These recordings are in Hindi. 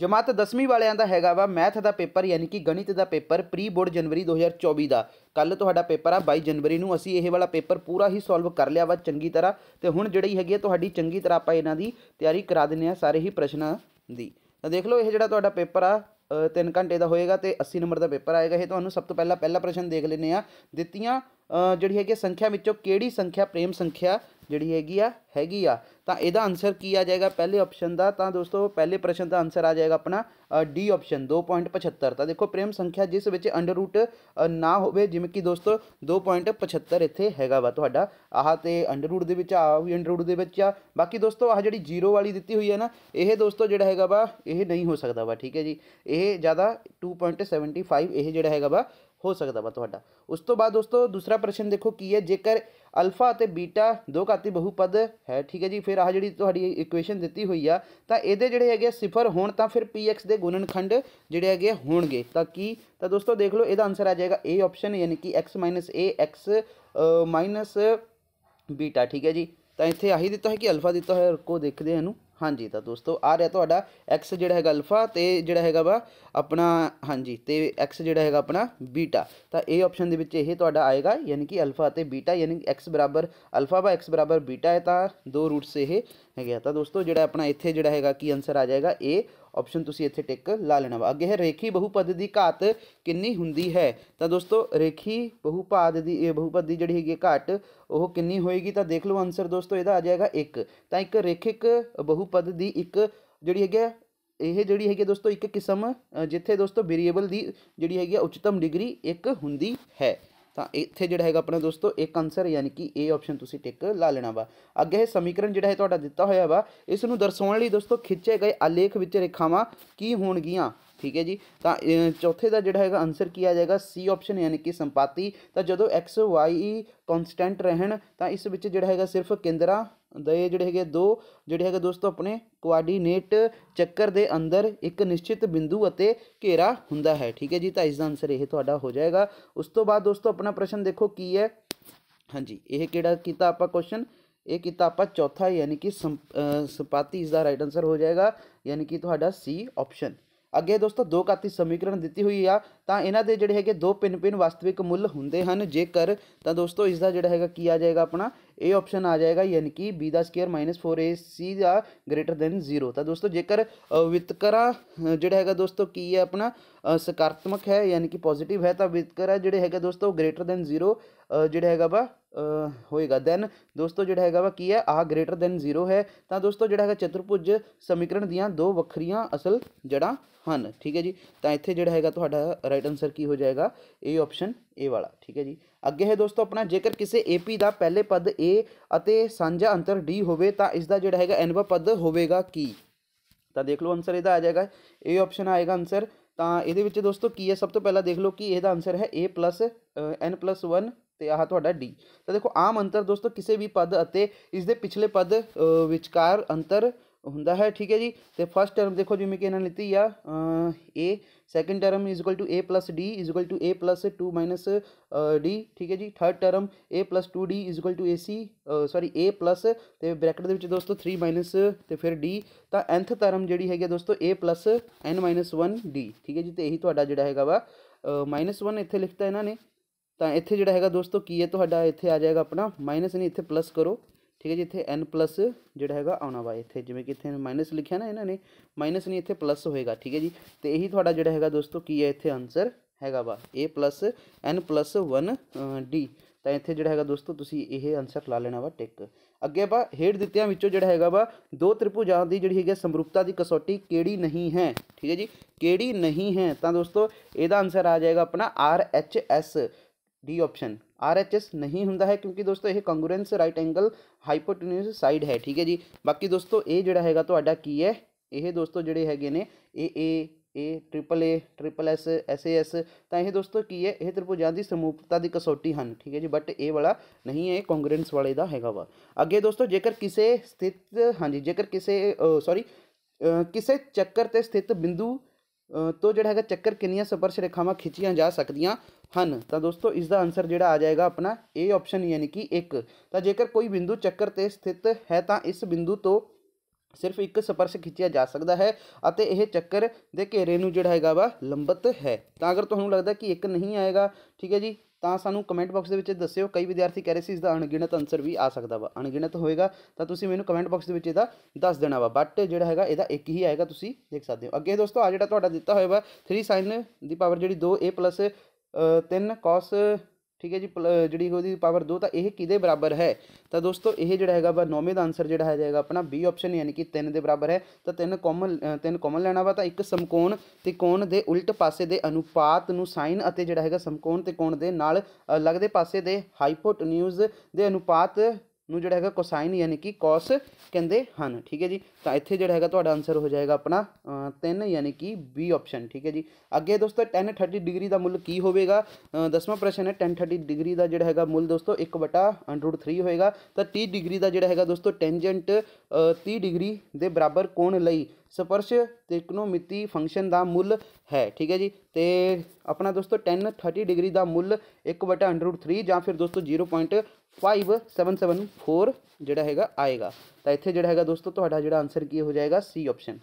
ਜਮਾਤ 10ਵੀਂ ਵਾਲਿਆਂ ਦਾ ਹੈਗਾ ਵਾ ਮੈਥ ਦਾ ਪੇਪਰ ਯਾਨੀ ਕਿ ਗਣਿਤ ਦਾ ਪੇਪਰ ਪ੍ਰੀ ਬੋਰਡ ਜਨਵਰੀ 2024 ਦਾ ਕੱਲ ਤੁਹਾਡਾ ਪੇਪਰ ਆ 22 ਜਨਵਰੀ ਨੂੰ ਅਸੀਂ ਇਹ ਵਾਲਾ ਪੇਪਰ ਪੂਰਾ ਹੀ ਸੋਲਵ ਕਰ ਲਿਆ ਵਾ ਚੰਗੀ ਤਰ੍ਹਾਂ ਤੇ ਹੁਣ ਜਿਹੜੀ ਹੈਗੀ ਹੈ ਤੁਹਾਡੀ ਚੰਗੀ ਤਰ੍ਹਾਂ ਆਪਾਂ ਇਹਨਾਂ ਦੀ ਤਿਆਰੀ ਕਰਾ ਦਿੰਨੇ ਆ ਸਾਰੇ ਹੀ ਪ੍ਰਸ਼ਨਾਂ ਦੀ ਤਾਂ ਦੇਖ ਲਓ ਇਹ ਜਿਹੜਾ ਤੁਹਾਡਾ ਪੇਪਰ ਆ 3 ਘੰਟੇ ਦਾ ਹੋਏਗਾ ਤੇ 80 ਨੰਬਰ ਦਾ ਪੇਪਰ ਆਏਗਾ ਇਹ ਤੁਹਾਨੂੰ ਸਭ ਤੋਂ ਪਹਿਲਾਂ ਪਹਿਲਾ ਪ੍ਰਸ਼ਨ ਦੇਖ ਲੈਨੇ ਆ ਦਿੱਤੀਆਂ ਜਿਹੜੀ ਹੈਗੀ ਸੰਖਿਆ ਵਿੱਚੋਂ ਕਿਹੜੀ ਸੰਖਿਆ ਪ੍ਰੇਮ ਸੰਖਿਆ ਜਿਹੜੀ ਹੈਗੀ ਆ ਹੈਗੀ ਆ ਤਾਂ ਇਹਦਾ ਆਨਸਰ ਕੀ ਆ ਜਾਏਗਾ ਪਹਿਲੇ ਆਪਸ਼ਨ ਦਾ ਤਾਂ ਦੋਸਤੋ ਪਹਿਲੇ ਪ੍ਰਸ਼ਨ ਦਾ ਆਨਸਰ ਆ ਜਾਏਗਾ ਆਪਣਾ ਡੀ ਆਪਸ਼ਨ 2.75 ਤਾਂ ਦੇਖੋ ਪ੍ਰੇਮ ਸੰਖਿਆ ਜਿਸ ਵਿੱਚ ਅੰਡਰ ਰੂਟ ਨਾ ਹੋਵੇ ਜਿਵੇਂ ਕਿ ਦੋਸਤੋ 2.75 ਇੱਥੇ ਹੈਗਾ ਵਾ ਤੁਹਾਡਾ ਆਹ ਤੇ ਅੰਡਰ ਰੂਟ ਦੇ ਵਿੱਚ ਆ ਵੀ ਅੰਡਰ ਰੂਟ ਦੇ ਵਿੱਚ ਆ ਬਾਕੀ ਦੋਸਤੋ ਆਹ ਜਿਹੜੀ 0 ਵਾਲੀ ਦਿੱਤੀ ਹੋਈ ਹੈ ਨਾ ਇਹ ਦੋਸਤੋ ਜਿਹੜਾ ਹੈਗਾ ਵਾ ਇਹ ਨਹੀਂ ਹੋ ਸਕਦਾ ਵਾ ਠੀਕ ਹੈ ਜੀ ਇਹ ਜ਼ਿਆਦਾ 2.75 ਇਹ ਜਿਹੜਾ ਹੈਗਾ ਵਾ हो सकता वा थोड़ा उस तो बाद दोस्तों दूसरा प्रश्न देखो की है जेकर अल्फा और बीटा दो घाती बहुपद है ठीक है जी फिर आह जी थी इक्वेन दी हुई है तो ये जोड़े है सिफर हो फिर पी एक्स के गुणनखंड जोड़े है हो गए तो की तो दोस्तों देख लो यद आंसर आ जाएगा ए ऑप्शन यानी कि x minus A x minus beta ठीक है जी तो इतने आही दिता है कि अल्फा दिता है को देखते हैं हाँ जी तो दोस्तों आ रहा तो एक्स जोड़ा है अल्फा तो जोड़ा है वा अपना हाँ जी तो एक्स जो है अपना बीटा तो ए ऑप्शन के आएगा यानी कि अल्फा तो बीटा यानी एक्स बराबर अल्फा व एक्स बराबर बीटा है तो दो रूट्स ये है तो दोस्तों जोड़ा अपना इतने जोड़ा है कि आंसर आ जाएगा ए ऑप्शन इतने टिक ला लेना वा अगे है रेखी बहुपद की घाट कि होंगी है तो दोस्तों रेखी बहुपाद की बहुपद की जी घाट वह किन्नी होएगी तो देख लो आंसर दोस्तों यदा आ जाएगा एक तो एक रेखिक बहुपद की एक जी है यह जी है दोस्तों एक किस्म जिथे दोस्तों वेरीएबल की जी है उच्चतम डिग्री एक होंगी है तो इतने जो है अपना दोस्तों एक आंसर यानी कि ए ऑप्शन तुम्हें टिक ला लेना वा अगे यह समीकरण जोड़ा है तो दिता हुआ वा इस दर्शाने लिए दोस्तों खिंचे गए आलेख रेखावं की होनगियाँ ठीक है जी तो चौथे का जोड़ा है आंसर किया जाएगा सी ऑप्शन यानी कि संपाति तो जो एक्स वाई कॉन्सटेंट रहन तो इस जो है सिर्फ केंद्रा दे जोड़े है दो जोड़े है दोस्तों अपने कोआर्डीनेट चक्कर के अंदर एक निश्चित बिंदु और घेरा हों है ठीक है जी तो इसका आंसर यह थोड़ा हो जाएगा उस तो बाद दोस्तों अपना प्रश्न देखो की है हाँ जी ये किता आप क्वेश्चन एक किता आप चौथा यानी कि संप संपाति इसका राइट आंसर हो जाएगा यानी कि थोड़ा सी ऑप्शन अगे दोस्तों दो घाती समीकरण दिखती हुई है तो इन्हें जोड़े है दो भिन्न भिन्न वास्तविक मुल होंगे जेकर तो दोस्तों इसका जोड़ा है कि आ जाएगा अपना ए ऑप्शन आ जाएगा यानी कि B the square minus four A C the greater than zero था तो दोस्तों जेकर वितकरा जोड़ा है दोस्तों की है अपना सकारात्मक है यानी कि पॉजिटिव है तो वितकरा जोड़े है दोस्तों ग्रेटर दैन जीरो जोड़ा है वा होएगा दैन दोस्तों जोड़ा है वा की है आ ग्रेटर दैन जीरो है तो दोस्तों जोड़ा है चतुर्भुज समीकरण दिया दो वक्रिया असल जड़ा हैं ठीक है जी तो इतने जोड़ा है राइट आंसर की हो जाएगा ए ऑप्शन ए वाला ठीक है जी अगे है दोस्तों अपना जेकर किसी ए पी का पहले पद ए सजा अंतर डी हो इसका जोड़ा है एनवा पद होगा की तो देख लो आंसर यद आ जाएगा ए ऑप्शन आएगा आंसर तो ये दोस्तों की है सब तो पहला देख लो कि यदा आंसर है A plus n plus one तो आडा डी तो देखो आम अंतर दोस्तों किसी भी पद और इस पिछले पद विचकार अंतर होंगे है ठीक है जी तो फस्ट टर्म देखो जिमें कि इन्हें लिती आ A second term is equal to A plus D is equal to A plus two minus D ठीक है जी third term A plus two D is equal to A C sorry A plus तो ब्रैकेट के दोस्तों थ्री माइनस तो फिर डी तो एंथ टर्म जी है दोस्तों A plus n minus one D ठीक है जी तो यही थोड़ा जोड़ा है वा माइनस वन इतने लिखता इन्होंने तो इतने जोड़ा है दोस्तों की है तो इतने आ जाएगा अपना माइनस नहीं इतने प्लस करो ठीक है जी इतने एन प्लस जोड़ा है आना वा इतने जिम्मे कि इतने माइनस लिखा ना इन्होंने माइनस नहीं इतने प्लस होएगा ठीक है जी तो यही थोड़ा जोड़ा है दोस्तों की है इतने आंसर है वा A plus n plus one D तो इतने जोड़ा है दोस्तों तुम आंसर ला लेना वा टिक अगे आप हेठ दित्या जोड़ा है वा दो त्रिभुजा की जी है समरूपता की कसौटी केड़ी नहीं है ठीक है जी कि नहीं है तो दोस्तों यदा आंसर आ जाएगा अपना R H S D option R H S नहीं होंगे है क्योंकि दोस्तों यह congruence right angle hypotenuse side है ठीक है जी बाकी दोस्तों ये जोड़ा है तो है यह दोस्तों जोड़े है A A A triple A triple S S A S तो यह दोस्तों की है यह त्रिभुजा की समूपता की कसौटी हैं ठीक है जी बट ए वाला नहीं है कॉन्ग्रेंस वाले का है वा अगे दोस्तों जेकर किसी स्थित हाँ जी जेकर किसी सॉरी किसी चक्कर स्थित बिंदु तो जोड़ा है चक्कर कि स्पर्श रेखावं खिंचिया जा सकता हैं तो दोस्तों इसका आंसर जोड़ा आ जाएगा अपना ए ऑप्शन यानी कि एक तो जेकर कोई बिंदु चक्कर से स्थित है तो इस बिंदु तो सिर्फ एक स्पर्श खिंचया जा सकता है यह चक्कर के घेरे जोड़ा है वा लंबित है तो अगर तुम्हें लगता कि एक नहीं आएगा ठीक है जी ਤਾਂ ਸਾਨੂੰ ਕਮੈਂਟ ਬਾਕਸ ਦੇ ਵਿੱਚ ਦੱਸਿਓ ਕਈ ਵਿਦਿਆਰਥੀ ਕਹਿ ਰਹੇ ਸੀ ਇਸ ਦਾ ਅਣਗਿਣਤ ਆਨਸਰ ਵੀ ਆ ਸਕਦਾ ਵਾ ਅਣਗਿਣਤ ਹੋਏਗਾ ਤਾਂ ਤੁਸੀਂ ਮੈਨੂੰ ਕਮੈਂਟ ਬਾਕਸ ਦੇ ਵਿੱਚ ਇਹਦਾ ਦੱਸ ਦੇਣਾ ਵਾ ਬਟ ਜਿਹੜਾ ਹੈਗਾ ਇਹਦਾ ਇੱਕ ਹੀ ਆਏਗਾ ਤੁਸੀਂ ਦੇਖ ਸਕਦੇ ਹੋ ਅੱਗੇ ਦੋਸਤੋ ਆ ਜਿਹੜਾ ਤੁਹਾਡਾ ਦਿੱਤਾ ਹੋਇਆ ਵਾ 3 sin ਦੀ ਪਾਵਰ ਜਿਹੜੀ 2 a 3 cos ਠੀਕ ਹੈ ਜੀ ਜਿਹੜੀ ਉਹਦੀ ਪਾਵਰ 2 ਤਾਂ ਇਹ ਕਿਹਦੇ ਬਰਾਬਰ ਹੈ ਤਾਂ ਦੋਸਤੋ ਇਹ ਜਿਹੜਾ ਹੈਗਾ ਵਾ ਨੌਵੇਂ ਦਾ ਆਨਸਰ ਜਿਹੜਾ ਹੈ ਜਾਏਗਾ ਆਪਣਾ ਬੀ ਆਪਸ਼ਨ ਯਾਨੀ ਕਿ 3 ਦੇ ਬਰਾਬਰ ਹੈ ਤਾਂ ਤਿੰਨ ਕਾਮਨ ਤਿੰਨ ਕਾਮਨ ਲੈਣਾ ਵਾ ਤਾਂ ਇੱਕ ਸਮਕੋਣ ਤਿਕੋਣ ਦੇ ਉਲਟ ਪਾਸੇ ਦੇ ਅਨੁਪਾਤ ਨੂੰ ਸਾਈਨ ਅਤੇ ਜਿਹੜਾ ਹੈਗਾ ਸਮਕੋਣ ਤਿਕੋਣ ਦੇ ਨਾਲ ਲੱਗਦੇ ਪਾਸੇ ਦੇ ਹਾਈਪੋਟਨਿਊਜ਼ ਦੇ ਅਨੁਪਾਤ जोड़ा है कोसाइन यानी कि कॉस कहें ठीक है जी तो इतने जोड़ा है तो आंसर हो जाएगा अपना तीन यानी कि बी ऑप्शन ठीक है जी अगे दोस्तों टेन थर्टी डिग्री का मुल की होगा दसवें प्रश्न है टेन थर्टी डिग्री का जोड़ा है मुल दोस्तों एक बटा अंडरूड थ्री होएगा तो तीह डिग्री का जोड़ा है दोस्तों टेंजेंट तीह डिग्री दे बराबर कोण लई स्पर्श त्रिकनोमिति फंक्शन का मुल है ठीक है जी तो अपना दोस्तों टेन थर्टी डिग्री का मुल एक बटा अंडरूड थ्री या फिर दोस्तों zero point five seven seven four ਜਿਹੜਾ ਹੈਗਾ ਆਏਗਾ ਤਾਂ ਇੱਥੇ ਜਿਹੜਾ ਹੈਗਾ ਦੋਸਤੋ ਤੁਹਾਡਾ ਜਿਹੜਾ ਆਨਸਰ ਕੀ ਹੋ ਜਾਏਗਾ ਸੀ ਆਪਸ਼ਨ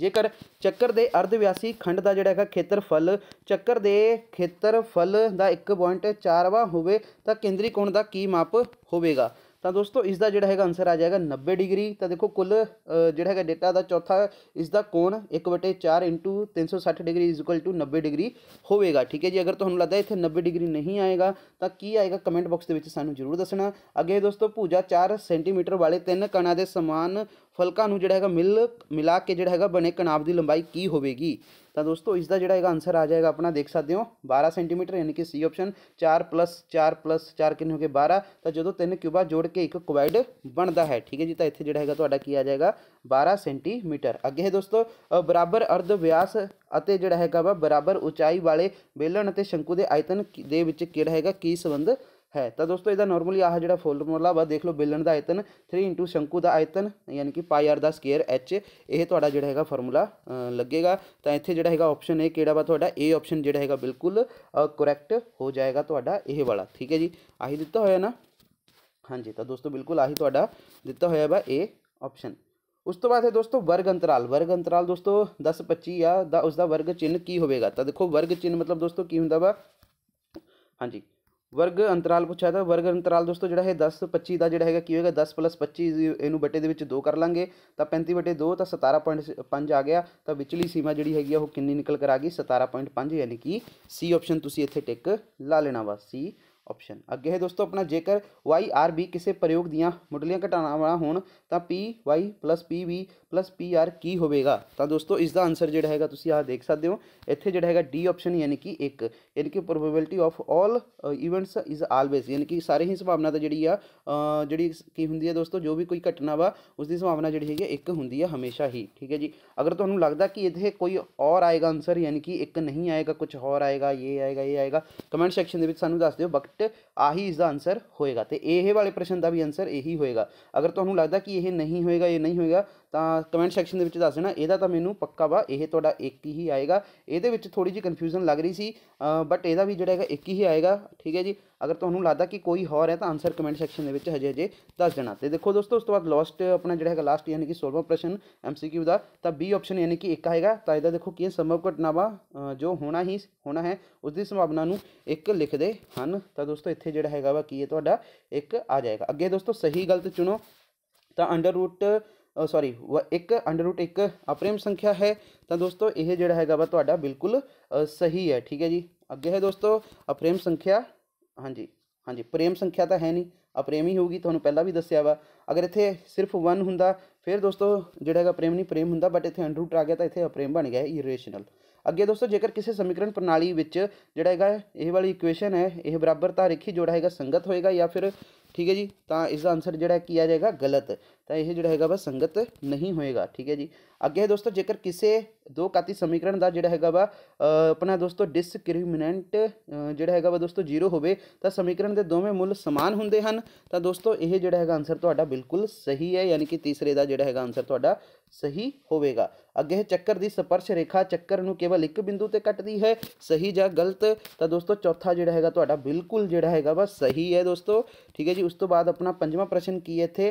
ਜੇਕਰ ਚੱਕਰ ਦੇ ਅਰਧਵਿਆਸੀ ਖੰਡ ਦਾ ਜਿਹੜਾ ਹੈਗਾ ਖੇਤਰਫਲ ਚੱਕਰ ਦੇ ਖੇਤਰਫਲ ਦਾ 1.4ਵਾਂ ਹੋਵੇ ਤਾਂ ਕੇਂਦਰੀ ਕੋਣ ਦਾ ਕੀ ਮਾਪ ਹੋਵੇਗਾ ਤਾਂ ਦੋਸਤੋ ਇਸ ਦਾ ਜਿਹੜਾ ਹੈਗਾ ਆਨਸਰ ਆ ਜਾਏਗਾ 90 ਡਿਗਰੀ ਤਾਂ ਦੇਖੋ ਕੁੱਲ ਜਿਹੜਾ ਹੈਗਾ ਡੇਟਾ ਦਾ ਚੌਥਾ ਇਸ ਦਾ ਕੋਣ 1/4 360 ਡਿਗਰੀ 90 ਡਿਗਰੀ ਹੋਵੇਗਾ ਠੀਕ ਹੈ ਜੀ ਅਗਰ ਤੁਹਾਨੂੰ ਲੱਗਦਾ ਇੱਥੇ 90 ਡਿਗਰੀ ਨਹੀਂ ਆਏਗਾ ਤਾਂ ਕੀ ਆਏਗਾ ਕਮੈਂਟ ਬਾਕਸ ਦੇ ਵਿੱਚ ਸਾਨੂੰ ਜ਼ਰੂਰ ਦੱਸਣਾ ਅੱਗੇ ਦੋਸਤੋ ਪੂਜਾ 4 ਸੈਂਟੀਮੀਟਰ ਵਾਲੇ ਤਿੰਨ ਕਣਾਂ ਦੇ ਸਮਾਨ ਫਲਕਾਂ ਨੂੰ ਜਿਹੜਾ ਹੈਗਾ ਮਿਲ ਮਿਲਾ ਕੇ ਜਿਹੜਾ ਹੈਗਾ ਬਣੇ ਕਣਾਬ ਦੀ ਲੰਬਾਈ ਕੀ ਹੋਵੇਗੀ तो दोस्तों इसका जोड़ा है आंसर आ जाएगा अपना देख सकते हो बारह सेंटीमीटर यानी कि सी ऑप्शन चार प्लस चार प्लस चार किन्ने हो गए बारह तो जो तीन क्यूबा जोड़ के एक क्वाइड बनता है ठीक है जी तो इतने जोड़ा है तो की आ जाएगा बारह सेंटीमीटर अगे है दोस्तों बराबर अर्ध व्यास जोड़ा है ਹੈਗਾ ਵਾ ਬਰਾਬਰ ਉਚਾਈ ਵਾਲੇ ਬੇਲਣ ਅਤੇ ਸ਼ੰਕੂ संबंध है तो दोस्तों यदा नॉर्मली आह जो फॉर्मूला वा देख लो बिलन का आयतन थ्री इंटू शंकू का आयतन यानी कि pi r the square h यह जो है फॉर्मूला लगेगा तो इतने जो है ऑप्शन ए कि वा थोड़ा ए ऑप्शन जोड़ा है बिल्कुल करैक्ट हो जाएगा थोड़ा वाला ठीक है जी आही दिता हुआ ना हाँ जी तो दोस्तों बिल्कुल आही थोड़ा दिता हुआ वा ए ऑप्शन उस तो बाद दोस्तों वर्ग अंतराल वर्ग अंतराल दोस्तों दस पच्ची या उसका वर्ग चिन्ह की होगा तो देखो वर्ग चिन्ह मतलब दोस्तों की होंगे वा हाँ जी ਵਰਗ ਅੰਤਰਾਲ ਪੁੱਛਿਆ ਤਾਂ ਵਰਗ ਅੰਤਰਾਲ ਦੋਸਤੋ ਜਿਹੜਾ ਹੈ 10 25 ਦਾ ਜਿਹੜਾ ਹੈਗਾ ਕੀ ਹੋਏਗਾ 10 25 ਇਹਨੂੰ ਬੱਟੇ ਦੇ ਵਿੱਚ 2 ਕਰ ਲਾਂਗੇ ਤਾਂ 35 ਬਟੇ 2 ਤਾਂ 17.5 ਆ ਗਿਆ ਤਾਂ ਵਿਚਲੀ ਸੀਮਾ ਜਿਹੜੀ ਹੈਗੀ ਆ ਉਹ ਕਿੰਨੀ ਨਿਕਲ ਕਰ ਆ ਗਈ 17.5 ਯਾਨੀ ਕਿ ਸੀ ਆਪਸ਼ਨ ਤੁਸੀਂ ਇੱਥੇ ਟਿਕ ਲਾ ਲੈਣਾ ਵਾ ਸੀ ऑप्शन अगे है दोस्तों अपना जेकर वाई आर बी किसी प्रयोग दियाँ मुढ़लियाँ घटाने वाला हो P Y plus P V plus P R की होगा तो दोस्तों इसका आंसर जोड़ा है तुम आह देख सकते हो इतने जोड़ा है डी ऑप्शन यानी कि एक यानी कि probability of all events is always यानी कि सारी ही संभावना तो जी जी की होंगी है दोस्तों जो भी कोई घटना वा उसकी संभावना जी है एक होंगी है हमेशा ही ठीक है जी अगर तुम्हें तो लगता कि इतने कोई और आएगा आंसर यानी कि एक नहीं आएगा कुछ और आएगा ये आएगा ये आएगा कमेंट सैक्शन के सूँ दस दौ बट ਕਰੈਕਟ ਆਹੀ ਇਸ ਦਾ ਆਨਸਰ ਹੋਏਗਾ ਤੇ ਇਹ ਵਾਲੇ ਪ੍ਰਸ਼ਨ ਦਾ ਵੀ ਆਨਸਰ ਇਹੀ ਹੋਏਗਾ ਅਗਰ ਤੁਹਾਨੂੰ ਲੱਗਦਾ ਕਿ ਇਹ ਨਹੀਂ ਹੋਏਗਾ ਇਹ ਨਹੀਂ ਹੋਏਗਾ ਤਾਂ ਕਮੈਂਟ ਸੈਕਸ਼ਨ ਦੇ ਵਿੱਚ ਦੱਸ ਦੇਣਾ ਇਹਦਾ ਤਾਂ ਮੈਨੂੰ ਪੱਕਾ ਵਾ ਇਹ ਤੁਹਾਡਾ ਇੱਕ ਹੀ ਆਏਗਾ ਇਹਦੇ ਵਿੱਚ ਥੋੜੀ ਜਿਹੀ ਕਨਫਿਊਜ਼ਨ ਲੱਗ ਰਹੀ ਸੀ ਬਟ ਇਹਦਾ ਵੀ ਜਿਹੜਾ ਹੈਗਾ ਇੱਕ ਹੀ ਆਏਗਾ ਠੀਕ ਹੈ ਜੀ ਅਗਰ ਤੁਹਾਨੂੰ ਲੱਗਦਾ ਕਿ ਕੋਈ ਹੋਰ ਹੈ ਤਾਂ ਆਨਸਰ ਕਮੈਂਟ ਸੈਕਸ਼ਨ ਦੇ ਵਿੱਚ ਹਜੇ ਹਜੇ ਦੱਸ ਦੇਣਾ ਤੇ ਦੇਖੋ ਦੋਸਤੋ ਉਸ ਤੋਂ ਬਾਅਦ ਲਾਸਟ ਆਪਣਾ ਜਿਹੜਾ ਹੈਗਾ ਲਾਸਟ ਯਾਨੀ ਕਿ 16ਵਾਂ ਪ੍ਰਸ਼ਨ ਐਮਸੀਕਿਊ ਦਾ ਤਾਂ ਬੀ ਆਪਸ਼ਨ ਯਾਨੀ ਕਿ ਇੱਕ ਆਏਗਾ ਤਾਂ ਇਹਦਾ ਦੇਖੋ ਕੀ ਸੰਭਵ ਘਟਨਾਵਾਂ ਜੋ ਹੋਣਾ ਹੀ ਹੋਣਾ ਹੈ ਉਸ ਦੀ ਸੰਭਾਵਨਾ ਨੂੰ ਇੱਕ ਲਿਖਦੇ ਹਨ ਤਾਂ ਦੋਸਤੋ ਇੱਥੇ ਜਿਹੜਾ ਹੈਗਾ ਵਾ ਕੀ ਹੈ ਤੁਹਾਡਾ ਇੱਕ ਆ ਜਾਏਗਾ ਅੱਗੇ ਦੋਸਤੋ ਸਹੀ ਗਲਤ ਚੁਣੋ ਤਾਂ ਅੰਡਰ ਰੂਟ ਸੌਰੀ ਇੱਕ ਅੰਡਰ ਰੂਟ ਇੱਕ ਅਪ੍ਰੇਮ ਸੰਖਿਆ ਹੈ ਤਾਂ ਦੋਸਤੋ ਇਹ ਜਿਹੜਾ ਹੈਗਾ ਵਾ ਤੁਹਾਡਾ ਬਿਲਕੁਲ ਸਹੀ ਹੈ ਠੀਕ ਹੈ ਜੀ ਅੱਗੇ ਹੈ ਦੋਸਤੋ ਅਪ੍ਰੇਮ ਸੰਖਿਆ ਹਾਂਜੀ ਹਾਂਜੀ ਪ੍ਰੇਮ ਸੰਖਿਆ ਤਾਂ ਹੈ ਨਹੀਂ ਅਪ੍ਰੇਮ ਹੀ ਹੋਊਗੀ ਤੁਹਾਨੂੰ ਪਹਿਲਾਂ ਵੀ ਦੱਸਿਆ ਵਾ ਅਗਰ ਇੱਥੇ ਸਿਰਫ 1 ਹੁੰਦਾ ਫਿਰ ਦੋਸਤੋ ਜਿਹੜਾ ਹੈਗਾ ਪ੍ਰੇਮ ਨਹੀਂ ਪ੍ਰੇਮ ਹੁੰਦਾ ਬਟ ਇੱਥੇ ਅੰਡਰ ਰੂਟ ਆ ਗਿਆ ਤਾਂ ਇੱਥੇ ਅਪ੍ਰੇਮ ਬਣ ਗਿਆ ਇਰੇਸ਼ਨਲ ਅੱਗੇ ਦੋਸਤੋ ਜੇਕਰ ਕਿਸੇ ਸਮੀਕਰਨ ਪ੍ਰਣਾਲੀ ਵਿੱਚ ਜਿਹੜਾ ਹੈਗਾ ਇਹ ਵਾਲੀ ਇਕੁਏਸ਼ਨ ਹੈ ਇਹ ਬਰਾਬਰਤਾ ਰੇਖੀ ਜੋੜਾ ਹੈਗਾ ਸੰਗਤ ਹੋਏਗਾ ਜਾਂ ਫਿਰ ਠੀਕ ਹੈ ਜੀ ਤਾਂ ਇਸ ਦਾ ਆਨਸਰ ਜਿਹੜਾ ਕੀ ਆ ਜਾਏਗਾ ਗਲਤ ਤਾਂ ਇਹ ਜਿਹੜਾ ਹੈਗਾ ਵਾ ਸੰਗਤ ਨਹੀਂ ਹੋਏਗਾ ਠੀਕ ਹੈ ਜੀ ਅੱਗੇ ਦੋਸਤੋ ਜੇਕਰ ਕਿਸੇ ਦੋ ਕਾਤੀ ਸਮੀਕਰਨ ਦਾ ਜਿਹੜਾ ਹੈਗਾ ਵਾ ਆਪਣਾ ਦੋਸਤੋ ਡਿਸਕ੍ਰਿਮੀਨੈਂਟ ਜਿਹੜਾ ਹੈਗਾ ਵਾ ਦੋਸਤੋ ਜ਼ੀਰੋ ਹੋਵੇ ਤਾਂ ਸਮੀਕਰਨ ਦੇ ਦੋਵੇਂ ਮੁੱਲ ਸਮਾਨ ਹੁੰਦੇ ਹਨ ਤਾਂ ਦੋਸਤੋ ਇਹ ਜਿਹੜਾ ਹੈਗਾ ਆਨਸਰ ਤੁਹਾਡਾ ਬਿਲਕੁਲ ਸਹੀ ਹੈ ਯਾਨੀ ਕਿ ਤੀਸਰੇ ਦਾ ਜਿਹੜਾ ਹੈਗਾ ਆਨਸਰ ਤੁਹਾਡਾ सही होवेगा अगे चक्कर की स्पर्श रेखा चक्कर केवल एक बिंदु पर कटती है सही ज गलत तो दोस्तों चौथा जोड़ा है तो बिल्कुल जोड़ा है वह सही है दोस्तों ठीक है जी उस तो बाद अपना पंजा प्रश्न की है इतने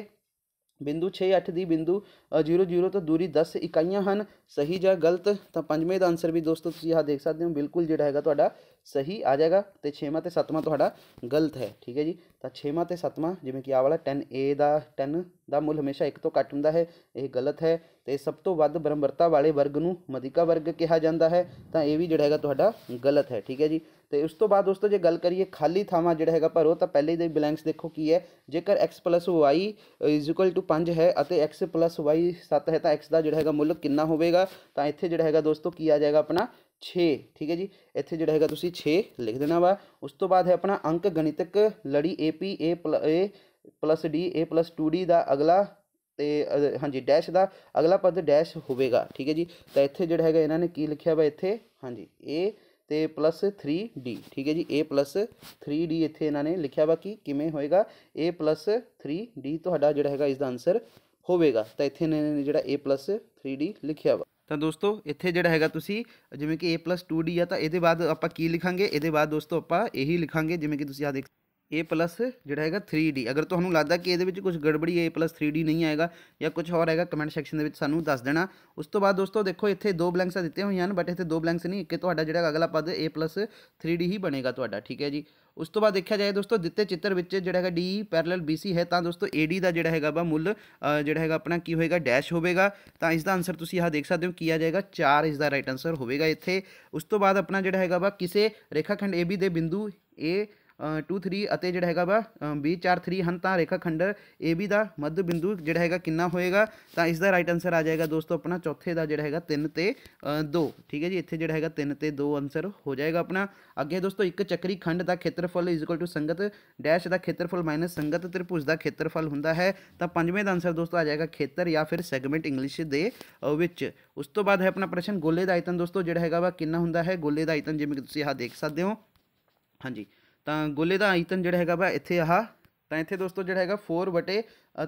बिंदु छे अठ की बिंदु जीरो जीरो तो दूरी दस इकाइया हैं सही ज गलत तो पंजे का आंसर भी दोस्तों आह देख सकते हो बिल्कुल जोड़ा है सही आ जाएगा तो छेवं तो सत्तवा थोड़ा गलत है ठीक है जी तो छेवं तो सत्तवा जिमें कि आ वाला टेन ए का टेन का मुल हमेशा एक तो घट हूँ है यह गलत है तो सब तो व्ध ब्रह्मरता वाले वर्ग में मधिका वर्ग कहा जाता है तो यह भी जोड़ा है तो गलत है ठीक है जी तो उस तो बाद जो गल करिए खाली थावान जोड़ा है भरो तो पहले ही बिलेंस देखो की है जेकर X plus Y equal to पाँच है एक्स प्लस वाई सत्त है तो एक्स का जोड़ा है मुल कि होगा तो इतने जोड़ा है दोस्तों की आ जाएगा अपना छे ठीक है जी इतने जोड़ा है तुम छे लिख देना वा उस तो बाद है अपना अंक गणितक लड़ी ए पी ए प्ल A plus D A plus two D का अगला तो हाँ जी डैश का अगला पद डैश होगा ठीक है जी तो इतने जोड़ा है इन्होंने की लिखा वा इतने हाँ जी ए तो प्लस थ्री डी ठीक है जी ए प्लस थ्री डी इतने ने लिखा वा कि किमें होएगा ए प्लस थ्री डी थोड़ा जोड़ा है इसका आंसर होगा तो इतने जो ए प्लस थ्री डी लिखा वा ਤਾਂ ਦੋਸਤੋ ਇੱਥੇ ਜਿਹੜਾ ਹੈਗਾ ਤੁਸੀਂ ਜਿਵੇਂ ਕਿ a 2d ਆ ਤਾਂ ਇਹਦੇ ਬਾਅਦ ਆਪਾਂ ਕੀ ਲਿਖਾਂਗੇ ਇਹਦੇ ਬਾਅਦ ਦੋਸਤੋ ਆਪਾਂ ਇਹੀ ਲਿਖਾਂਗੇ ਜਿਵੇਂ ਕਿ ਤੁਸੀਂ ਆ ਦੇਖ a ਜਿਹੜਾ ਹੈਗਾ 3d ਅਗਰ ਤੁਹਾਨੂੰ ਲੱਗਦਾ ਕਿ ਇਹਦੇ ਵਿੱਚ ਕੁਝ ਗੜਬੜੀ a 3d ਨਹੀਂ ਆਏਗਾ ਜਾਂ ਕੁਝ ਹੋਰ ਹੈਗਾ ਕਮੈਂਟ ਸੈਕਸ਼ਨ ਦੇ ਵਿੱਚ ਸਾਨੂੰ ਦੱਸ ਦੇਣਾ ਉਸ ਤੋਂ ਬਾਅਦ ਦੋਸਤੋ ਦੇਖੋ ਇੱਥੇ ਦੋ ਬਲੈਂਕਸ ਦਿੱਤੇ ਹੋਈਆਂ ਹਨ ਬਟ ਇੱਥੇ ਦੋ ਬਲੈਂਕਸ ਨਹੀਂ ਕਿ ਤੁਹਾਡਾ ਜਿਹੜਾ ਅਗਲਾ ਪਦ a 3d ਹੀ ਬਣੇਗਾ ਤੁਹਾਡਾ ਠੀਕ ਹੈ ਜੀ उस तो बाद देखा जाए दोस्तों दिते चित्र जोड़ा है डी पैरल बी सी है तो दोस्तों ए डी का जोड़ा है वह मुल जोड़ा है अपना की होएगा डैश होगा तो इसका आंसर तुम यहाँ देख सकते हो कि आ जाएगा चार इसका राइट आंसर होगा इतने उस तो बाद अपना जोड़ा है वा किसी रेखाखंड ए बी दे बिंदु ए टू थ्री जोड़ा है वा बी चार थ्री हैं तो रेखा खंड ए बी का मध्य बिंदु जोड़ा है कि होएगा तो इसका राइट आंसर आ जाएगा दोस्तों अपना चौथे का जोड़ा है तीन तो दो ठीक है जी इतने जोड़ा है तीन तो दो आंसर हो जाएगा अपना अगे दोस्तों एक चक्री खंड का खेत्रफल इजकल टू संगत डैश का खेत्रफल माइनस संगत त्रिभुज का खेत्रफल हों तो पंजे का आंसर दोस्तों आ जाएगा खेत्र या फिर सैगमेंट इंग्लिश के उस तो बाद है अपना प्रश्न गोले का आयतन दोस्तों जोड़ा है वा कि हों गोले का आयतन जिम्मे हाँ देख सकते हो हाँ जी तो गोले का आयतन जोड़ा है वा इतने आह तो इतने दोस्तों जोड़ा है फोर वटे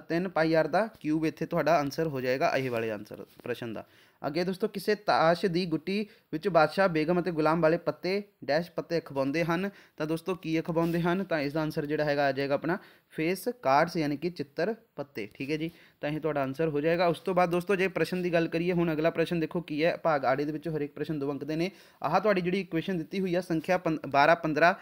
तीन पाई आर का क्यूब इतने थोड़ा आंसर हो जाएगा यही वाले आंसर प्रश्न का अगे दोस्तों किसी ताश की गुटी बादशाह बेगम और गुलाम वाले पत्ते डैश पत्ते खवाते हैं तो दोस्तों की खवाते हैं तो इसका आंसर जोड़ा है आ जाएगा अपना फेस कार्ड्स यानी कि चित्र पत्ते ठीक है जी तो यह थोड़ा आंसर हो जाएगा उस तो बाद दोस्तों जो प्रश्न की गल करिए हूँ अगला प्रश्न देखो की है भाग आड़े हरेक प्रश्न दो अंक ने आह थी जी क्वेश्चन दी हुई है संख्या पं बारह पंद्रह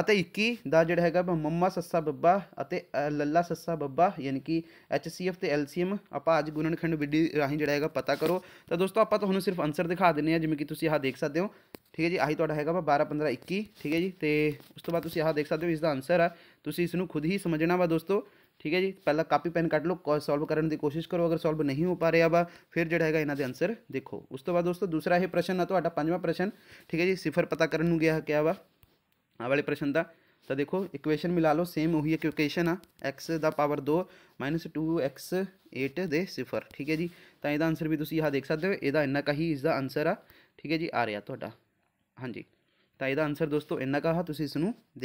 ਅਤੇ 21 ਦਾ ਜਿਹੜਾ ਹੈਗਾ ਮੰਮਾ ਸੱਸਾ ਬੱਬਾ ਅਤੇ ਲੱਲਾ ਸੱਸਾ ਬੱਬਾ ਯਾਨੀ ਕਿ HCF ਤੇ LCM ਆਪਾਂ ਅੱਜ ਗੁਣਨਖੰਡ ਵਿਧੀ ਰਾਹੀਂ ਜਿਹੜਾ ਹੈਗਾ ਪਤਾ ਕਰੋ ਤਾਂ ਦੋਸਤੋ ਆਪਾਂ ਤੁਹਾਨੂੰ ਸਿਰਫ ਆਨਸਰ ਦਿਖਾ ਦਿੰਨੇ ਆ ਜਿਵੇਂ ਕਿ ਤੁਸੀਂ ਆਹ ਦੇਖ ਸਕਦੇ ਹੋ ਠੀਕ ਹੈ ਜੀ ਆਹੀ ਤੁਹਾਡਾ ਹੈਗਾ ਵਾ 12 15 21 ਠੀਕ ਹੈ ਜੀ ਤੇ ਉਸ ਤੋਂ ਬਾਅਦ ਤੁਸੀਂ ਆਹ ਦੇਖ ਸਕਦੇ ਹੋ ਇਸ ਦਾ ਆਨਸਰ ਆ ਤੁਸੀਂ ਇਸ ਨੂੰ ਖੁਦ ਹੀ ਸਮਝਣਾ ਵਾ ਦੋਸਤੋ ਠੀਕ ਹੈ ਜੀ ਪਹਿਲਾਂ ਕਾਪੀ ਪੈਨ ਕੱਢ ਲਓ ਸੋਲਵ ਕਰਨ ਦੀ ਕੋਸ਼ਿਸ਼ ਕਰੋ ਅਗਰ ਸੋਲਵ ਨਹੀਂ ਹੋ ਪਾ ਰਿਹਾ ਵਾ ਫਿਰ ਜਿਹੜਾ ਹੈਗਾ ਇਹਨਾਂ ਦੇ ਆਨਸਰ ਦੇਖੋ ਉਸ ਤੋਂ ਬਾਅਦ ਦੋਸਤੋ ਦੂਸਰਾ ਇਹ ਪ੍ਰਸ਼ਨ ਆ ਤੁਹਾਡਾ ਪੰਜਵਾਂ ਪ੍ਰਸ਼ਨ ਠੀਕ ਹੈ ਜੀ ਸਿਫਰ ਪਤਾ ਕਰਨ ਨੂੰ ਗਿਆ ਕਿਹਾ ਵਾ आ हाँ, वाले प्रश्न का तो देखो इक्वेशन मिला लो सेम उ इक्वेशन आ एक्स द पावर दो माइनस टू एक्स एट दे सिफर ठीक है जी तो यह आंसर भी तुम यहाँ देख सकते हो यदा इन्ना का ही इसका आंसर आ ठीक है जी आ रहा थोड़ा हाँ जी तो यह आंसर दोस्तों इन्ना का हा तुम इस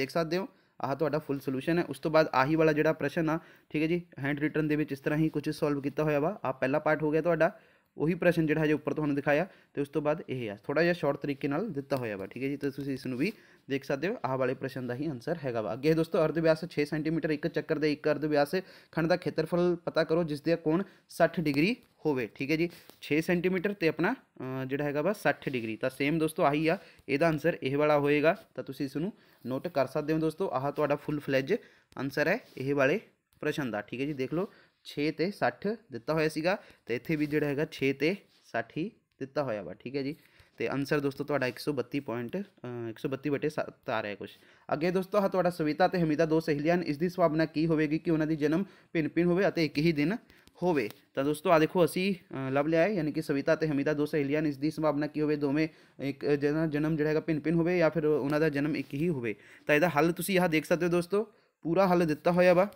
देख सकते हो आहा फुल सोल्यूशन है उस तो बाद आही वाला जो प्रश्न आठ ठीक है जी हैंड रिटर्न के इस तरह ही कुछ सोल्व किया हुआ वा आह पहला पार्ट हो गया तो उही प्रश्न जोड़ा है जो उपर तुम्हें दिखाया तो उस तो बाद यह थोड़ा जहा शॉर्ट तरीके दिता हुआ वा ठीक है जी तो इस भी देख सकते हो आह वाले प्रश्न का ही आंसर है वा अगे दोस्तों अर्धव्यास छे सेंटीमीटर एक चक्कर दे एक अर्धव्यास खंड का खेत्रफल पता करो जिसद कौन सठ डिग्री होवे ठीक है जी छे सेंटीमीटर तो अपना जोड़ा है वा सठ डिग्री तो सेम दोस्तों आही आंसर यह वाला होएगा तो इसमें नोट कर सकते हो दोस्तों आह फुल फ्लैज आंसर है यह वाले प्रश्न का ठीक है जी देख लो छे तो सठ दिता होगा तो इतने भी जोड़ा है छे तो सठ ही दिता हुआ वा ठीक है जी तो आंसर दोस्तों एक सौ बत्ती पॉइंट एक सौ बत्ती बटे सत्त आ रहा है कुछ अगे दोस्तों हाँ थोड़ा सविता तो हमीदा दो सहेलियां इसकी संभावना की होगी कि उन्होंने जन्म भिन्न भिन्न हो एक ही दिन हो दोस्तों आ हाँ, देखो असी लभ लिया है यानी कि सविता तो हमीता दो सहेलियां इसकी संभावना की होवे दोवें एक जहाँ जन्म जो है भिन्न भिन्न हो या फिर उन्होंने जन्म एक ही होल तुम यहाँ देख सकते हो दोस्तों पूरा हल दिता हुआ वा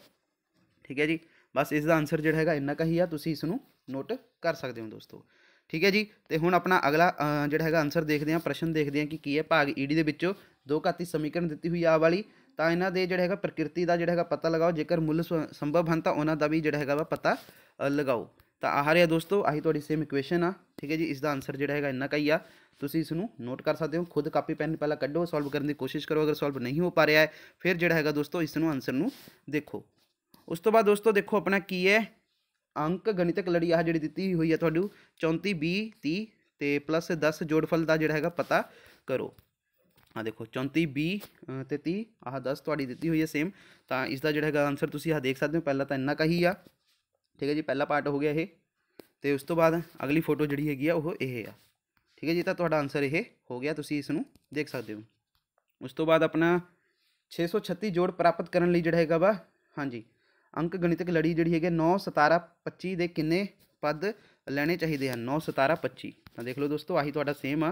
ठीक है जी ਬਸ ਇਸ ਦਾ ਆਨਸਰ ਜਿਹੜਾ ਹੈਗਾ ਇੰਨਾ ਕਹੀ ਆ ਤੁਸੀਂ ਇਸ ਨੂੰ ਨੋਟ ਕਰ ਸਕਦੇ ਹੋ ਦੋਸਤੋ ਠੀਕ ਹੈ ਜੀ ਤੇ ਹੁਣ ਆਪਣਾ ਅਗਲਾ ਜਿਹੜਾ ਹੈਗਾ ਆਨਸਰ ਦੇਖਦੇ ਹਾਂ ਪ੍ਰਸ਼ਨ ਦੇਖਦੇ ਹਾਂ ਕਿ ਕੀ ਹੈ ਭਾਗ ਈਡੀ ਦੇ ਵਿੱਚੋਂ ਦੋ ਘਾਤੀ ਸਮੀਕਰਨ ਦਿੱਤੀ ਹੋਈ ਆ ਵਾਲੀ ਤਾਂ ਇਹਨਾਂ ਦੇ ਜਿਹੜਾ ਹੈਗਾ ਪ੍ਰਕਿਰਤੀ ਦਾ ਜਿਹੜਾ ਹੈਗਾ ਪਤਾ ਲਗਾਓ ਜੇਕਰ ਮੁੱਲ ਸੰਭਵ ਹਨ ਤਾਂ ਉਹਨਾਂ ਦਾ ਵੀ ਜਿਹੜਾ ਹੈਗਾ ਵਾ ਪਤਾ ਲਗਾਓ ਤਾਂ ਆਹ ਰਿਹਾ ਦੋਸਤੋ ਆਹੀ ਤੁਹਾਡੀ ਸੇਮ ਇਕੁਏਸ਼ਨ ਆ ਠੀਕ ਹੈ ਜੀ ਇਸ ਦਾ ਆਨਸਰ ਜਿਹੜਾ ਹੈਗਾ ਇੰਨਾ ਕਈ ਆ ਤੁਸੀਂ ਇਸ ਨੂੰ ਨੋਟ ਕਰ ਸਕਦੇ ਹੋ ਖੁਦ ਕਾਪੀ ਪੈਨ ਪਹਿਲਾਂ ਕੱਢੋ ਸੋਲਵ ਕਰਨ ਦੀ ਕੋਸ਼ਿਸ਼ ਕਰੋ ਅਗਰ ਸੋਲਵ ਨਹੀਂ ਹੋ ਪਾ ਰਿਹਾ ਹੈ ਫਿਰ ਜਿਹੜਾ ਹੈਗਾ ਦੋਸਤੋ ਇਸ ਨੂੰ ਆਨਸਰ ਨੂੰ ਦੇਖੋ उस तो बाद दोस्तों देखो अपना की है अंक गणितक लड़ी आह जी दिखती हुई है थोड़ी चौंती भी तीह तो प्लस दस जोड़फल का जोड़ा है पता करो हाँ देखो चौंती भी ती आह दस थोड़ी दी हुई है सेम तो इसका जोड़ा है आंसर तुम आह देख सकते हो पहला तो इन्ना का ही आ ठीक है जी पहला पार्ट हो गया यह तो उस तो बाद अगली फोटो जी है वह हैगी ठीक है जी तो आंसर यह हो गया इस देख सकते हो उस तो बाद अपना छे सौ छत्ती जोड़ प्राप्त करने जोड़ा है वा हाँ जी अंक गणित लड़ी जी है नौ सतारा पच्ची के किन्ने पद लेने चाहिए हैं नौ सतारा पच्ची देख लो दोस्तों आही थोड़ा सेम आ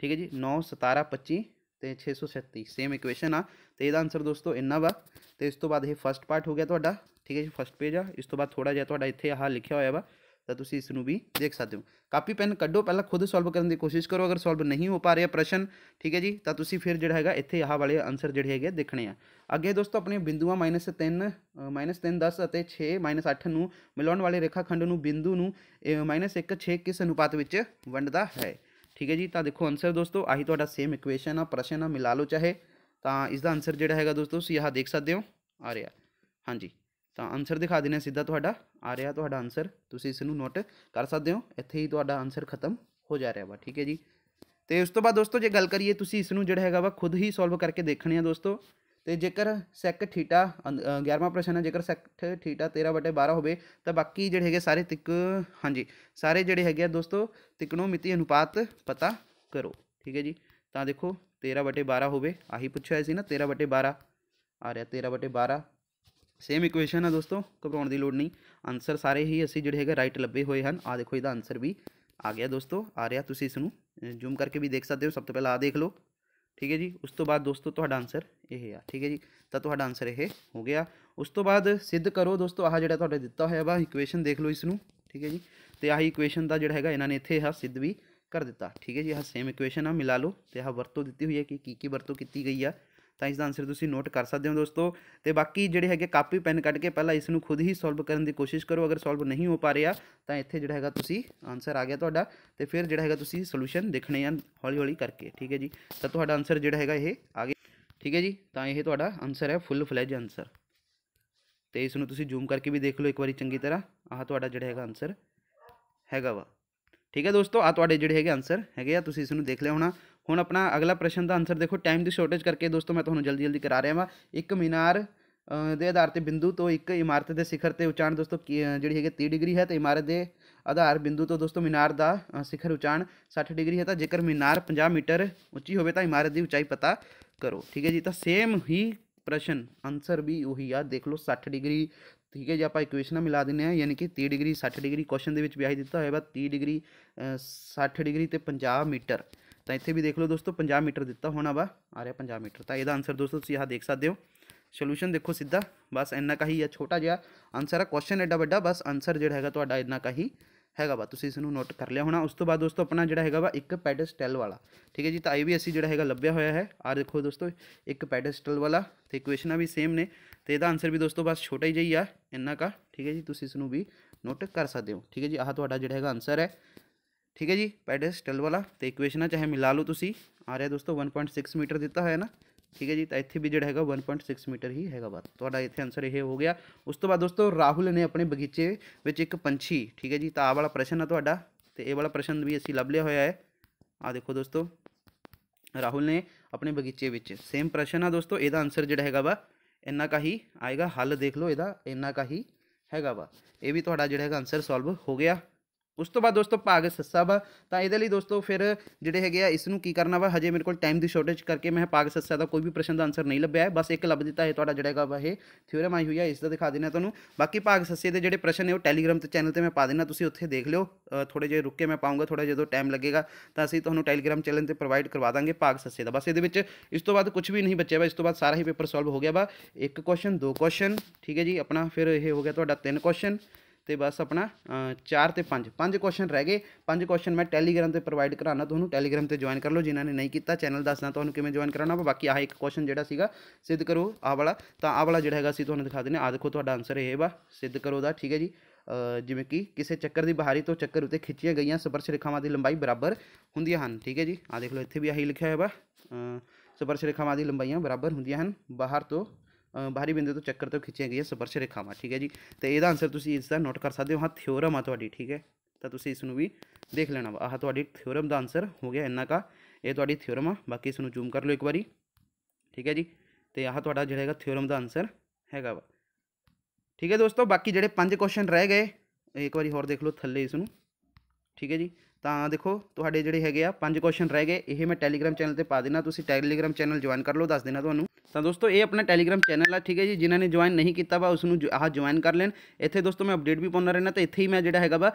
ठीक है जी नौ सतारा पच्ची तो छे सौ छत्ती सेम इक्वेन आ तो यदा आंसर दोस्तों इन्ना वा तो इस तो बाद फस्ट पार्ट हो गया थोड़ा ठीक है जी फस्ट पेज आ इस तो बाद थोड़ा जहाँ इतने आह लिखा हुआ वा तो तुम इस भी देख सकते हो कापी पेन क्डो पहला खुद सोल्व करने की कोशिश करो अगर सोल्व नहीं हो पा रहे प्रश्न ठीक है जी तो फिर जो है इतने आह वाले आंसर जोड़े है देखने हैं अगे दोस्तों अपने बिंदुआ माइनस तीन माइनस तीन दस और छे माइनस अठ न मिला वाले रेखाखंड बिंदु न माइनस एक छे किस अनुपात में वंडदा है ठीक है जी तो देखो आंसर दोस्तों आही थोड़ा सेम इक्वेशन आ प्रश्न आ मिला लो चाहे तो इसका आंसर जोड़ा है दोस्तों आह देख सकते हो आ रहा हाँ जी तो आंसर दिखा देने सीधा थोड़ा ਆ ਰਿਹਾ ਤੁਹਾਡਾ ਆਨਸਰ ਤੁਸੀਂ ਇਸ ਨੂੰ ਨੋਟ ਕਰ ਸਕਦੇ ਹੋ ਇੱਥੇ ਹੀ ਤੁਹਾਡਾ ਆਨਸਰ ਖਤਮ ਹੋ ਜਾ ਰਿਹਾ ਵਾ ਠੀਕ ਹੈ ਜੀ ਤੇ ਉਸ ਤੋਂ ਬਾਅਦ ਦੋਸਤੋ ਜੇ ਗੱਲ ਕਰੀਏ ਤੁਸੀਂ ਇਸ ਨੂੰ ਜਿਹੜਾ ਹੈਗਾ ਵਾ ਖੁਦ ਹੀ ਸੋਲਵ ਕਰਕੇ ਦੇਖਣੇ ਆ ਦੋਸਤੋ ਤੇ ਜੇਕਰ ਸੈਕ ਥੀਟਾ 11ਵਾਂ ਪ੍ਰਸ਼ਨ ਹੈ ਜੇਕਰ ਸੈਕ ਥੀਟਾ 13/12 ਹੋਵੇ ਤਾਂ ਬਾਕੀ ਜਿਹੜੇ ਹੈਗੇ ਸਾਰੇ ਤਿਕ ਹਾਂਜੀ ਸਾਰੇ ਜਿਹੜੇ ਹੈਗੇ ਆ ਦੋਸਤੋ ਤਿਕਨੋਮਿਤੀ ਅਨੁਪਾਤ ਪਤਾ ਕਰੋ ਠੀਕ ਹੈ ਜੀ ਤਾਂ ਦੇਖੋ 13/12 ਹੋਵੇ ਆਹੀ ਪੁੱਛਿਆ ਸੀ ਨਾ 13/12 ਆ ਰਿਹਾ 13/12 सेम इक्वेशन है दोस्तों घबराने की लड़ नहीं आंसर सारे ही असं जो है राइट लभे हुए हैं आ देखो यदा आंसर भी आ गया दोस्तों आ रहा तुम इसमें जूम करके भी देख सकते हो सब तो पहले आ देख लो ठीक है जी उस तो बाद दोस्तों आंसर यह आ ठीक है जी तो आंसर यह हो गया उस तो बाद सिद्ध करो दोस्तों आह जो तो दिता हुआ वा इक्वेशन देख लो इसनों ठीक है जी तो आही इक्वेशन का जोड़ा है इन्होंने इतने आह सिद्ध भी कर दिता ठीक है जी आह सेम इक्वेशन आ मिला लो तो आह वरतों दी हुई है कि की वरतों की गई है तो इसका आंसर तुम नोट कर सद दोस्तों तो बाकी जोड़े है कापी पेन कट के पहला इसमें खुद ही सोल्व करने की कोशिश करो अगर सोल्व नहीं हो पा रहा तो इतने जोड़ा है आंसर आ गया थोड़ा तो फिर जोड़ा है सोल्यूशन देखने हौली हौली करके ठीक है जी तो आंसर जोड़ा है ये आ गया ठीक है जी तो यह आंसर है फुल फ्लैज आंसर तो इसमें तुम जूम करके भी देख लो एक बार चंकी तरह आहडा जो है आंसर हैगा वा ठीक है दोस्तों आ तो जोड़े है आंसर है तुम इसमें देख लिया होना ਹੁਣ ਆਪਣਾ ਅਗਲਾ ਪ੍ਰਸ਼ਨ ਦਾ ਆਨਸਰ ਦੇਖੋ ਟਾਈਮ ਦੀ ਸ਼ਾਰਟੇਜ ਕਰਕੇ ਦੋਸਤੋ ਮੈਂ ਤੁਹਾਨੂੰ ਜਲਦੀ ਜਲਦੀ ਕਰਾ ਰਿਹਾ ਹਾਂ ਇੱਕ ਮੀਨਾਰ ਦੇ ਆਧਾਰ ਤੇ ਬਿੰਦੂ ਤੋਂ ਇੱਕ ਇਮਾਰਤ ਦੇ ਸਿਖਰ ਤੇ ਉਚਾਨ ਦੋਸਤੋ ਜਿਹੜੀ ਹੈਗੇ 30 ਡਿਗਰੀ ਹੈ ਤੇ ਇਮਾਰਤ ਦੇ ਆਧਾਰ ਬਿੰਦੂ ਤੋਂ ਦੋਸਤੋ ਮੀਨਾਰ ਦਾ ਸਿਖਰ ਉਚਾਨ 60 ਡਿਗਰੀ ਹੈ ਤਾਂ ਜੇਕਰ ਮੀਨਾਰ 50 ਮੀਟਰ ਉੱਚੀ ਹੋਵੇ ਤਾਂ ਇਮਾਰਤ ਦੀ ਉਚਾਈ ਪਤਾ ਕਰੋ ਠੀਕ ਹੈ ਜੀ ਤਾਂ ਸੇਮ ਹੀ ਪ੍ਰਸ਼ਨ ਆਨਸਰ ਵੀ ਉਹੀ ਆ ਦੇਖ ਲਓ 60 ਡਿਗਰੀ ਠੀਕ ਹੈ ਜੇ ਆਪਾਂ ਇਕੁਏਸ਼ਨਾਂ ਮਿਲਾ ਦਿੰਨੇ ਆ ਯਾਨੀ ਕਿ 30 ਡਿਗਰੀ 60 ਡਿਗਰੀ ਕੁਐਸਚਨ ਦੇ ਵਿੱਚ ਵਿਆਹੀ ਦਿੱਤਾ ਹੋਇਆ ਵਾ 30 ਡਿਗਰੀ 60 ਡਿਗਰੀ ਤੇ 50 ਮੀਟਰ तो इतने भी देख लो दोस्तों पाँ मीटर दिता होना वा आ रहा पाँ मीटर तो यह आंसर दोस्तों तुम यहाँ देख सकते हो सोल्यूशन देखो सीधा बस इन्ना का ही है छोटा जहा आंसर है क्वेश्चन एड्डा व्डा बस आंसर जोड़ा है इन्ना का ही है वा तुम इसमें नोट कर लिया होना उस तो बाद दोस्तों अपना जोड़ा है वा एक पैड स्टैल वाला ठीक है जी तो आई भी असी जो है लभ्या होया है आ देखो दोस्तों एक पैड स्टैल वाला तो क्वेश्चन भी सेम ने तो यदा आंसर भी दोस्तों बस छोटा ही जी आना का ठीक है जी तुम इसमें भी नोट कर सद ठीक है जी आह जो है आंसर है ठीक है जी पैडेस्टल वाला तो इक्वेशन है चाहे मिला लो तुम आ रहे दोस्तों वन पॉइंट सिक्स मीटर दिता है ना ठीक है जी तो इतने भी जोड़ा है वन पॉइंट सिक्स मीटर ही है तो इतने आंसर यह हो गया उस तो बाद दोस्तों राहुल ने अपने बगीचे में एक पंछी ठीक है जी तो आ वाला प्रश्न है थोड़ा तो ये वाला प्रश्न भी असी लभ लिया होया है आ देखो दोस्तों राहुल ने अपने बगीचे में सेम प्रश्न है दोस्तों यदा आंसर जोड़ा है वा इन्ना का ही आएगा हल देख लो यदा इन्ना का ही है वा यह भी थोड़ा जोड़ा है आंसर सॉल्व हो गया ਉਸ ਤੋਂ ਬਾਅਦ ਦੋਸਤੋ ਭਾਗ ਸੱਸਾ ਵਾ ਤਾਂ ਇਹਦੇ ਲਈ ਦੋਸਤੋ ਫਿਰ ਜਿਹੜੇ ਹੈਗੇ ਆ ਇਸ ਨੂੰ ਕੀ ਕਰਨਾ ਵਾ ਹਜੇ ਮੇਰੇ ਕੋਲ ਟਾਈਮ ਦੀ ਸ਼ਾਰਟੇਜ ਕਰਕੇ ਮੈਂ ਭਾਗ ਸੱਸਾ ਦਾ ਕੋਈ ਵੀ ਪ੍ਰਸ਼ਨ ਦਾ ਆਨਸਰ ਨਹੀਂ ਲੱਭਿਆ ਹੈ ਬਸ ਇੱਕ ਲੱਭ ਦਿੱਤਾ ਹੈ ਤੁਹਾਡਾ ਜਿਹੜਾ ਹੈਗਾ ਵਾ ਇਹ ਥਿਉਰਮ ਆਈ ਹੋਈ ਹੈ ਇਸ ਦਾ ਦਿਖਾ ਦੇਣਾ ਤੁਹਾਨੂੰ ਬਾਕੀ ਭਾਗ ਸੱਸੇ ਦੇ ਜਿਹੜੇ ਪ੍ਰਸ਼ਨ ਨੇ ਉਹ ਟੈਲੀਗ੍ਰਾਮ ਤੇ ਚੈਨਲ ਤੇ ਮੈਂ ਪਾ ਦੇਣਾ ਤੁਸੀਂ ਉੱਥੇ ਦੇਖ ਲਿਓ ਥੋੜੇ ਜਿਹਾ ਰੁੱਕ ਕੇ ਮੈਂ ਪਾਉਂਗਾ ਥੋੜਾ ਜਦੋਂ ਟਾਈਮ ਲੱਗੇਗਾ ਤਾਂ ਅਸੀਂ ਤੁਹਾਨੂੰ ਟੈਲੀਗ੍ਰਾਮ ਚੈਨਲ ਤੇ ਪ੍ਰੋਵਾਈਡ ਕਰਵਾ ਦਾਂਗੇ ਭਾਗ ਸੱਸੇ ਦਾ ਬਸ ਇਹਦੇ ਵਿੱਚ ਇਸ ਤੋਂ ਬਾਅਦ ਕੁਝ ਵੀ ਨਹੀਂ ਬਚਿਆ ਵਾ ਇਸ ਤੋਂ ਬਾਅਦ ਸਾਰਾ ਹੀ ਪੇਪਰ ਸੋਲਵ ਹੋ ਗਿਆ ਵਾ ਇੱਕ ਕੁਐਸਚਨ ਦੋ ਕੁਐਸਚਨ ਠੀਕ ਹੈ ਜੀ ਆਪਣਾ ਫਿਰ ਇਹ ਹੋ ਗਿਆ ਤੁਹਾਡਾ ਤਿੰਨ ਕੁਐਸਚਨ ਤੇ ਬਸ ਆਪਣਾ 4 ਤੇ 5 ਪੰਜ ਕੁਐਸਚਨ ਰਹਿ ਗਏ ਪੰਜ ਕੁਐਸਚਨ ਮੈਂ ਟੈਲੀਗ੍ਰam ਤੇ ਪ੍ਰੋਵਾਈਡ ਕਰਾਣਾ ਤੁਹਾਨੂੰ ਟੈਲੀਗ੍ਰam ਤੇ ਜੁਆਇਨ ਕਰ ਲਓ ਜਿਨ੍ਹਾਂ ਨੇ ਨਹੀਂ ਕੀਤਾ ਚੈਨਲ ਦੱਸਦਾ ਤੁਹਾਨੂੰ ਕਿਵੇਂ ਜੁਆਇਨ ਕਰਾਉਣਾ ਬਾਕੀ ਆਹ ਇੱਕ ਕੁਐਸਚਨ ਜਿਹੜਾ ਸੀਗਾ ਸਿੱਧ ਕਰੋ ਆਹ ਵਾਲਾ ਤਾਂ ਆਹ ਵਾਲਾ ਜਿਹੜਾ ਹੈਗਾ ਸੀ ਤੁਹਾਨੂੰ ਦਿਖਾ ਦਿੰਨੇ ਆ ਦੇਖੋ ਤੁਹਾਡਾ ਆਨਸਰ ਇਹ ਵਾ ਸਿੱਧ ਕਰੋ ਦਾ ਠੀਕ ਹੈ ਜੀ ਜਿਵੇਂ ਕਿ ਕਿਸੇ ਚੱਕਰ ਦੀ ਬਹਾਰੀ ਤੋਂ ਚੱਕਰ ਉਤੇ ਖਿੱਚੀਆਂ ਗਈਆਂ ਸਪਰਸ਼ ਰੇਖਾਵਾਂ ਦੀ ਲੰਬਾਈ ਬਰਾਬਰ ਹੁੰਦੀਆਂ ਹਨ ਠੀਕ ਹੈ ਜੀ ਆ ਦੇਖ ਲਓ ਇੱਥੇ ਵੀ ਆਹੀ ਲਿਖਿਆ ਹੋਇਆ ਵਾ ਸਪਰਸ਼ ਰੇਖਾਵਾਂ ਦੀ ਲੰਬਾਈਆਂ ਬਰਾਬਰ ਹੁੰਦੀਆਂ ਹਨ ਬਾਹਰ ਤੋਂ ਬਾਹਰੀ ਬਿੰਦੇ ਤੋਂ ਚੱਕਰ ਤੋਂ ਖਿੱਚੀਆਂ ਗਈਆਂ ਸਪਰਸ਼ ਰੇਖਾਵਾਂ ਠੀਕ ਹੈ ਜੀ ਤੇ ਇਹਦਾ ਆਨਸਰ ਤੁਸੀਂ ਇਸ ਦਾ ਨੋਟ ਕਰ ਸਕਦੇ ਹੋ ਹਾਂ ਥਿਓਰਮ ਆ ਤੁਹਾਡੀ ਠੀਕ ਹੈ ਤਾਂ ਤੁਸੀਂ ਇਸ ਨੂੰ ਵੀ ਦੇਖ ਲੈਣਾ ਆਹ ਤੁਹਾਡੀ ਥਿਓਰਮ ਦਾ ਆਨਸਰ ਹੋ ਗਿਆ ਇੰਨਾ ਕਾ ਇਹ ਤੁਹਾਡੀ ਥਿਓਰਮ ਆ ਬਾਕੀ ਇਸ ਨੂੰ ਜ਼ੂਮ ਕਰ ਲਓ ਇੱਕ ਵਾਰੀ ਠੀਕ ਹੈ ਜੀ ਤੇ ਆਹ ਤੁਹਾਡਾ ਜਿਹੜਾ ਹੈਗਾ ਥਿਓਰਮ ਦਾ ਆਨਸਰ ਹੈਗਾ ਵਾ ਠੀਕ ਹੈ ਦੋਸਤੋ ਬਾਕੀ ਜਿਹੜੇ ਪੰਜ ਕੁਐਸਚਨ ਰਹਿ ਗਏ ਇੱਕ ਵਾਰੀ ਹੋਰ ਦੇਖ ਲਓ ਥੱਲੇ ਇਸ ਨੂੰ ਠੀਕ ਹੈ ਜੀ ਤਾਂ ਦੇਖੋ ਤੁਹਾਡੇ ਜਿਹੜੇ ਹੈਗੇ ਆ ਪੰਜ ਕੁਐਸਚਨ ਰਹਿ ਗਏ ਇਹ ਮੈਂ ਟੈਲੀਗ੍ਰam ਚੈਨਲ ਤੇ ਪਾ ਦੇਣਾ ਤੁਸੀਂ ਟੈਲੀਗ੍ਰam ਚੈਨਲ ਜੁਆਇਨ ਕਰ ਲਓ ਦੱਸ ਦੇਣਾ ਤੁਹਾਨੂੰ ਤਾਂ ਦੋਸਤੋ ਇਹ ਆਪਣਾ ਟੈਲੀਗ੍ਰam ਚੈਨਲ ਆ ਠੀਕ ਹੈ ਜੀ ਜਿਨ੍ਹਾਂ ਨੇ ਜੁਆਇਨ ਨਹੀਂ ਕੀਤਾ ਵਾ ਉਸ ਨੂੰ ਆਹ ਜੁਆਇਨ ਕਰ ਲੈਣ ਇੱਥੇ ਦੋਸਤੋ ਮੈਂ ਅਪਡੇਟ ਵੀ ਪਾਉਂਦਾ ਰਹਿਣਾ ਤੇ ਇੱਥੇ ਹੀ ਮੈਂ ਜਿਹੜਾ ਹੈਗਾ ਵਾ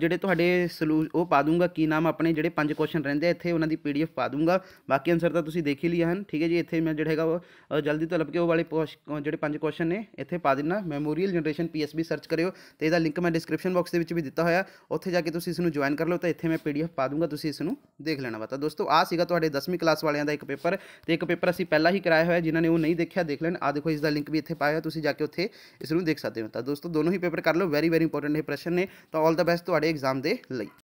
ਜਿਹੜੇ ਤੁਹਾਡੇ ਸਲੂ ਉਹ ਪਾ ਦੂੰਗਾ ਕੀ ਨਾਮ ਆਪਣੇ ਜਿਹੜੇ ਪੰਜ ਕੁਐਸਚਨ ਰਹਿੰਦੇ ਇੱਥੇ ਉਹਨਾਂ ਦੀ ਪੀਡੀਐਫ ਪਾ ਦੂੰਗਾ ਬਾਕੀ ਆਨਸਰ ਤਾਂ ਤੁਸੀਂ ਦੇਖ ਹੀ ਲਿਆ ਹਨ ਠੀਕ ਹੈ ਜੀ ਇੱਥੇ ਮੈਂ ਜਿਹੜਾ ਹੈਗਾ ਉਹ ਜਲਦੀ ਤੋਂ ਲੱਭ ਕੇ ਉਹ ਵਾਲੇ ਜਿਹੜੇ ਪੰਜ ਕੁਐਸਚਨ ਨੇ ਇੱਥੇ ਪਾ ਦੇਣਾ ਮੈਮੋਰੀਅਲ ਜਨਰੇਸ਼ਨ ਪੀਐਸਬੀ ਸਰਚ ਕਰਿਓ ਤੇ ਇਹਦਾ ਲਿੰਕ ਮੈਂ ਡਿਸਕ੍ਰਿਪਸ਼ਨ ਬਾਕਸ ਦੇ ਵਿੱਚ ਵੀ ਦਿੱਤਾ ਹੋਇਆ ਉੱਥੇ ਜਾ ਕੇ ਤੁਸੀਂ ਇਸ ਨੂੰ ਜੁਆਇਨ ਕਰ ਲਓ ਤਾਂ ਇੱਥੇ ਮੈਂ ਪੀਡੀਐਫ ਪਾ ਦੂੰਗਾ ਤੁਸੀਂ ਇਸ ਨੂੰ ਦੇਖ ਲੈਣਾ ਵਾ ਤਾਂ ਦੋਸਤੋ ਆ ਸੀਗਾ ਤੁਹਾਡੇ 10ਵੀਂ ਕਲਾਸ ਵਾਲਿਆਂ ਦਾ ਇੱਕ ਪੇਪਰ ਤੇ ਇੱਕ ਪੇਪਰ ਅਸੀਂ ਪਹਿਲਾਂ ਹੀ ਕਰਾਇਆ ਹੋਇਆ ਜਿਨ੍ਹਾਂ जिन्होंने वो नहीं देखा देख लेना आ देखो इसका लिंक भी इतने पाया तुम जाके उत्थे इसमें देख सकते हो तो दोस्तों दोनों ही पेपर कर लो वेरी वेरी इंपॉर्टेंट है प्रश्न ने तो ऑल द बेस्ट थोड़े एग्जाम के लिए